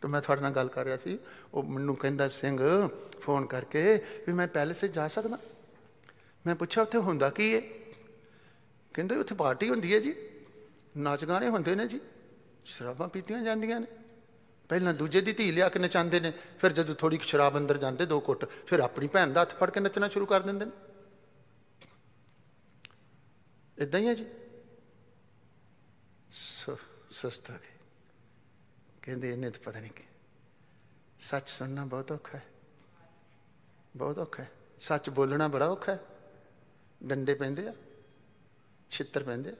ਤਾਂ ਮੈਂ ਤੁਹਾਡੇ ਨਾਲ ਗੱਲ ਕਰ ਰਿਹਾ ਸੀ ਉਹ ਮੈਨੂੰ ਕਹਿੰਦਾ ਸਿੰਘ ਫੋਨ ਕਰਕੇ ਵੀ ਮੈਂ ਪਹਿਲੇ ਸੇ ਜਾ ਸਕਦਾ ਮੈਂ ਪੁੱਛਿਆ ਉੱਥੇ ਹੁੰਦਾ ਕੀ ਹੈ ਕਹਿੰਦੇ ਉੱਥੇ ਪਾਰਟੀ ਹੁੰਦੀ ਹੈ ਜੀ ਨਾਚ ਗਾਣੇ ਹੁੰਦੇ ਨੇ ਜੀ ਸ਼ਰਾਬਾਂ ਪੀਤੀਆਂ ਜਾਂਦੀਆਂ ਨੇ ਪਹਿਲਾਂ ਦੂਜੇ ਦੀ ਧੀ ਲਿਆ ਕੇ ਨਚਾਉਂਦੇ ਨੇ ਫਿਰ ਜਦੋਂ ਥੋੜੀ ਸ਼ਰਾਬ ਅੰਦਰ ਜਾਂਦੇ ਦੋ ਘੁੱਟ ਫਿਰ ਆਪਣੀ ਭੈਣ ਦਾ ਹੱਥ ਫੜ ਕੇ ਨੱਚਣਾ ਸ਼ੁਰੂ ਕਰ ਦਿੰਦੇ ਨੇ ਇਦਾਂ ਹੀ ਹੈ ਜੀ ਸਸਤਾ ਹੈ ਕਹਿੰਦੇ ਇਹਨੇ ਤਾਂ ਪਤਾ ਨਹੀਂ ਕਿ ਸੱਚ ਸੁਣਨਾ ਬਹੁਤ ਔਖਾ ਹੈ ਬਹੁਤ ਔਖਾ ਹੈ ਸੱਚ ਬੋਲਣਾ ਬੜਾ ਔਖਾ ਹੈ ਡੰਡੇ ਪੈਂਦੇ ਆ ਛਿੱਤਰ ਪੈਂਦੇ ਆ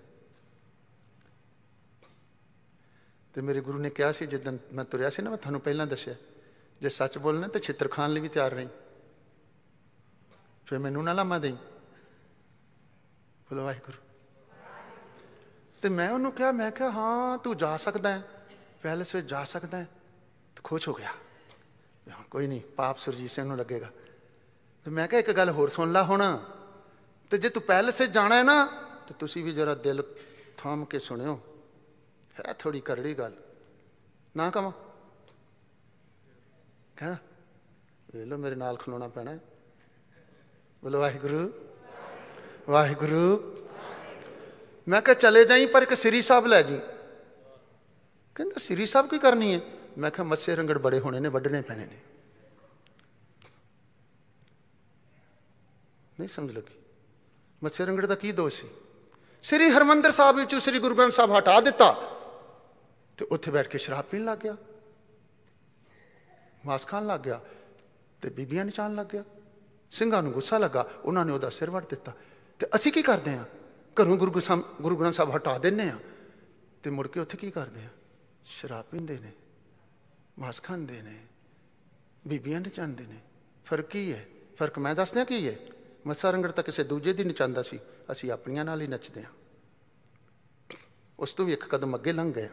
ਤੇ ਮੇਰੇ ਗੁਰੂ ਨੇ ਕਿਹਾ ਸੀ ਜਦੋਂ ਮੈਂ ਤੁਰਿਆ ਸੀ ਨਾ ਮੈਂ ਤੁਹਾਨੂੰ ਪਹਿਲਾਂ ਦੱਸਿਆ ਜੇ ਸੱਚ ਬੋਲਣਾ ਤਾਂ ਛਿੱਤਰ ਖਾਣ ਲਈ ਵੀ ਤਿਆਰ ਰਹੀ ਫਿਰ ਮੈਨੂੰ ਨਾ ਲਾਮਾ ਦੇਈ ਬੋਲੋ ਵਾਹਿਗੁਰੂ ਤੇ ਮੈਂ ਉਹਨੂੰ ਕਿਹਾ ਮੈਂ ਕਿਹਾ ਹਾਂ ਤੂੰ ਜਾ ਸਕਦਾ ਹੈ ਪੈਲਸ ਵਿੱਚ ਜਾ ਸਕਦਾ ਹੈ ਤੇ ਖੁਸ਼ ਹੋ ਗਿਆ ਹਾਂ ਕੋਈ ਨਹੀਂ ਪਾਪ ਸਰਜੀਤ ਸਿੰਘ ਨੂੰ ਲੱਗੇਗਾ ਤੇ ਮੈਂ ਕਿਹਾ ਇੱਕ ਗੱਲ ਹੋਰ ਸੁਣ ਲੈ ਹੁਣ ਤੇ ਜੇ ਤੂੰ ਪੈਲਸ ਵਿੱਚ ਜਾਣਾ ਹੈ ਨਾ ਤੇ ਤੁਸੀਂ ਵੀ ਜਰਾ ਦਿਲ ਥਾਮ ਕੇ ਸੁਣਿਓ ਹੈ ਥੋੜੀ ਕਰੜੀ ਗੱਲ ਨਾ ਕਮਾ ਕਾ ਵੇ ਲੋ ਮੇਰੇ ਨਾਲ ਖਲੋਣਾ ਪੈਣਾ ਹੈ ਬੋਲੋ ਵਾਹਿਗੁਰੂ ਵਾਹਿਗੁਰੂ ਮੈਂ ਕਿਹਾ ਚਲੇ ਜਾਈ ਪਰ ਇੱਕ ਸ੍ਰੀ ਸਾਹਿਬ ਲੈ ਜੀ ਕਹਿੰਦਾ ਸ੍ਰੀ ਸਾਹਿਬ ਕੀ ਕਰਨੀ ਹੈ ਮੈਂ ਕਿਹਾ ਮੱਸੇ ਰੰਗੜ ਬੜੇ ਹੋਣੇ ਨੇ ਵੱਢਣੇ ਪੈਣੇ ਨੇ ਨਹੀਂ ਸਮਝ ਲੱਗੀ ਮੱਸੇ ਰੰਗੜ ਦਾ ਕੀ ਦੋਸ਼ ਸੀ ਸ੍ਰੀ ਹਰਮੰਦਰ ਸਾਹਿਬ ਵਿੱਚੋਂ ਸ੍ਰੀ ਗੁਰੂ ਗ੍ਰੰਥ ਸਾਹਿਬ ਹਟਾ ਦਿੱਤਾ ਤੇ ਉੱਥੇ ਬੈਠ ਕੇ ਸ਼ਰਾਬ ਪੀਣ ਲੱਗ ਗਿਆ ਮਾਸ ਖਾਣ ਲੱਗ ਗਿਆ ਤੇ ਬੀਬੀਆਂ ਚਾਣ ਲੱਗ ਗਿਆ ਸਿੰਘਾਂ ਨੂੰ ਗੁੱਸਾ ਲੱਗਾ ਉਹਨਾਂ ਨੇ ਉਹਦਾ ਸਿਰ ਵੱਢ ਦਿੱਤਾ ਤੇ ਅਸੀਂ ਕੀ ਕਰਦੇ ਆ ਘਰੋਂ ਗੁਰੂ ਗੁਰੂ ਗ੍ਰੰਥ ਸਾਹਿਬ ਹਟਾ ਦਿੰਨੇ ਆ ਤੇ ਮੁੜ ਕੇ ਉੱਥੇ ਕੀ ਕਰਦੇ ਆ ਸ਼ਰਾਬ ਪੀਂਦੇ ਨੇ ਮਾਸ ਖਾਂਦੇ ਨੇ ਬੀਬੀਆਂ ਨਚਾਉਂਦੇ ਨੇ ਫਰਕ ਕੀ ਹੈ ਫਰਕ ਮੈਂ ਦੱਸਦਾ ਕੀ ਹੈ ਮੱਸਾ ਰੰਗੜ ਤਾਂ ਕਿਸੇ ਦੂਜੇ ਦੀ ਨਚਾਉਂਦਾ ਸੀ ਅਸੀਂ ਆਪਣੀਆਂ ਨਾਲ ਹੀ ਨੱਚਦੇ ਹਾਂ ਉਸ ਤੋਂ ਵੀ ਇੱਕ ਕਦਮ ਅੱਗੇ ਲੰਘ ਗਏ